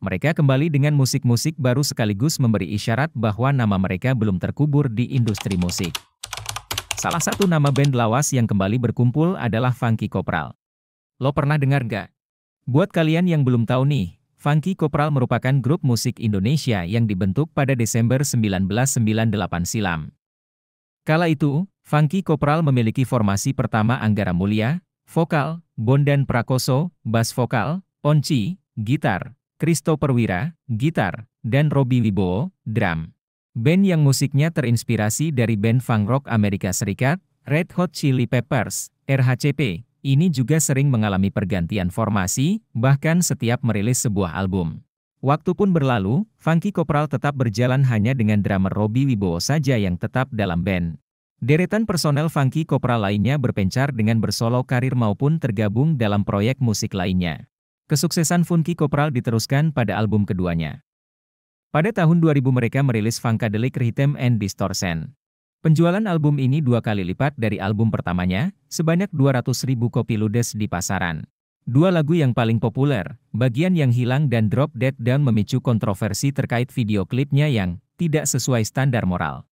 Mereka kembali dengan musik-musik baru sekaligus memberi isyarat bahwa nama mereka belum terkubur di industri musik. Salah satu nama band lawas yang kembali berkumpul adalah Funky Kopral. Lo pernah dengar gak? Buat kalian yang belum tahu nih, Funky Kopral merupakan grup musik Indonesia yang dibentuk pada Desember 1998 silam. Kala itu, Funky Kopral memiliki formasi pertama Anggara Mulia, vokal, Bondan Prakoso, bass vokal, Onci, gitar, Christopher Wira, gitar, dan Robby Wibowo, drum. Band yang musiknya terinspirasi dari band funk rock Amerika Serikat, Red Hot Chili Peppers, RHCP, ini juga sering mengalami pergantian formasi, bahkan setiap merilis sebuah album. Waktu pun berlalu, Funky Kopral tetap berjalan hanya dengan drummer Robby Wibowo saja yang tetap dalam band. Deretan personel Funky Kopral lainnya berpencar dengan bersolo karir maupun tergabung dalam proyek musik lainnya. Kesuksesan Funky Kopral diteruskan pada album keduanya. Pada tahun 2000 mereka merilis Funkadelic Rhythm and Distortion. Penjualan album ini dua kali lipat dari album pertamanya, sebanyak 200 ribu kopi ludes di pasaran. Dua lagu yang paling populer, Bagian Yang Hilang dan Drop Dead dan memicu kontroversi terkait video klipnya yang tidak sesuai standar moral.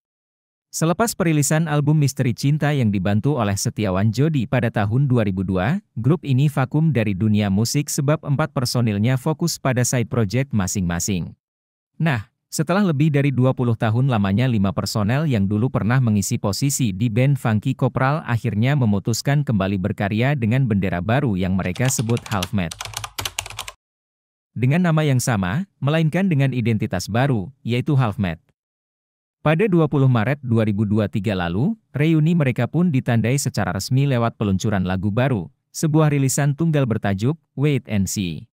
Selepas perilisan album Misteri Cinta yang dibantu oleh Setiawan Jodi pada tahun 2002, grup ini vakum dari dunia musik sebab empat personilnya fokus pada side project masing-masing. Nah, setelah lebih dari 20 tahun lamanya lima personel yang dulu pernah mengisi posisi di band Funky Kopral akhirnya memutuskan kembali berkarya dengan bendera baru yang mereka sebut half Halfmet. Dengan nama yang sama, melainkan dengan identitas baru, yaitu half Halfmet. Pada 20 Maret 2023 lalu, reuni mereka pun ditandai secara resmi lewat peluncuran lagu baru, sebuah rilisan tunggal bertajuk Wait and See.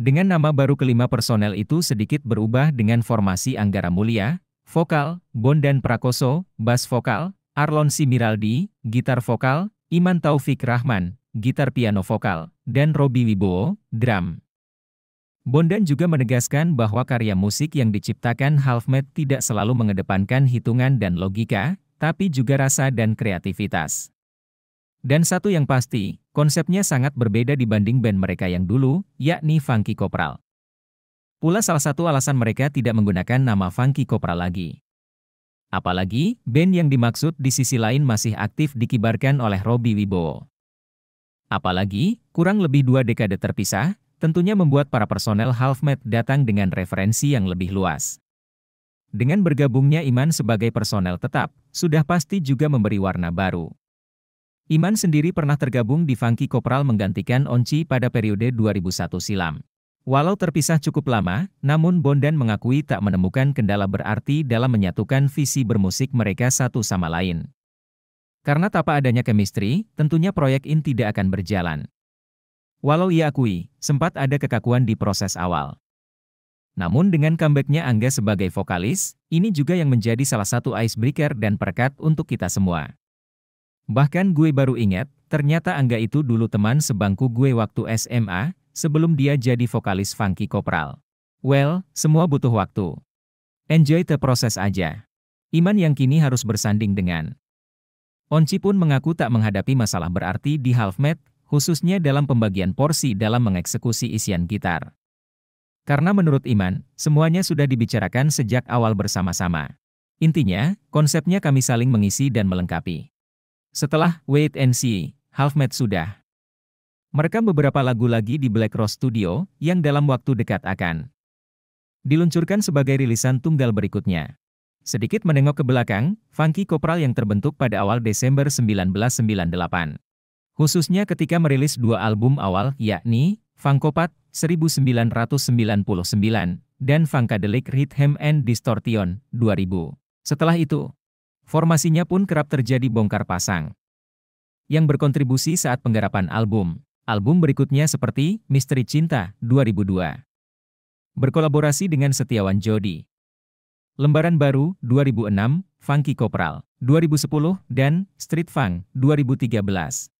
Dengan nama baru kelima personel itu sedikit berubah dengan formasi Anggara Mulia, vokal, Bondan Prakoso, bass vokal, Arlon Simiraldi, gitar vokal, Iman Taufik Rahman, gitar piano vokal, dan Robi Wibowo, drum. Bondan juga menegaskan bahwa karya musik yang diciptakan Halfmet tidak selalu mengedepankan hitungan dan logika, tapi juga rasa dan kreativitas. Dan satu yang pasti, konsepnya sangat berbeda dibanding band mereka yang dulu, yakni Funky Kopral. Pula salah satu alasan mereka tidak menggunakan nama Funky Kopral lagi. Apalagi, band yang dimaksud di sisi lain masih aktif dikibarkan oleh Robby Wibowo. Apalagi, kurang lebih dua dekade terpisah, tentunya membuat para personel Halfmet datang dengan referensi yang lebih luas. Dengan bergabungnya Iman sebagai personel tetap, sudah pasti juga memberi warna baru. Iman sendiri pernah tergabung di Funky Kopral menggantikan Onci pada periode 2001 silam. Walau terpisah cukup lama, namun Bondan mengakui tak menemukan kendala berarti dalam menyatukan visi bermusik mereka satu sama lain. Karena tanpa adanya chemistry, tentunya proyek ini tidak akan berjalan. Walau ia akui, sempat ada kekakuan di proses awal. Namun dengan comebacknya Angga sebagai vokalis, ini juga yang menjadi salah satu icebreaker dan perekat untuk kita semua. Bahkan gue baru ingat, ternyata Angga itu dulu teman sebangku gue waktu SMA, sebelum dia jadi vokalis Funky Kopral. Well, semua butuh waktu. Enjoy the process aja. Iman yang kini harus bersanding dengan. Onci pun mengaku tak menghadapi masalah berarti di Halfmet khususnya dalam pembagian porsi dalam mengeksekusi isian gitar. Karena menurut Iman, semuanya sudah dibicarakan sejak awal bersama-sama. Intinya, konsepnya kami saling mengisi dan melengkapi. Setelah Wait and See, Half Met sudah. Merekam beberapa lagu lagi di Black Rose Studio, yang dalam waktu dekat akan diluncurkan sebagai rilisan tunggal berikutnya. Sedikit menengok ke belakang, Funky Kopral yang terbentuk pada awal Desember 1998. Khususnya ketika merilis dua album awal, yakni Fangkopat 1999 dan Funkadelic Rhythm and Distortion 2000. Setelah itu, formasinya pun kerap terjadi bongkar pasang yang berkontribusi saat penggarapan album. Album berikutnya seperti Misteri Cinta 2002. Berkolaborasi dengan Setiawan Jodi. Lembaran baru 2006, Funky Kopral 2010 dan Street Funk 2013.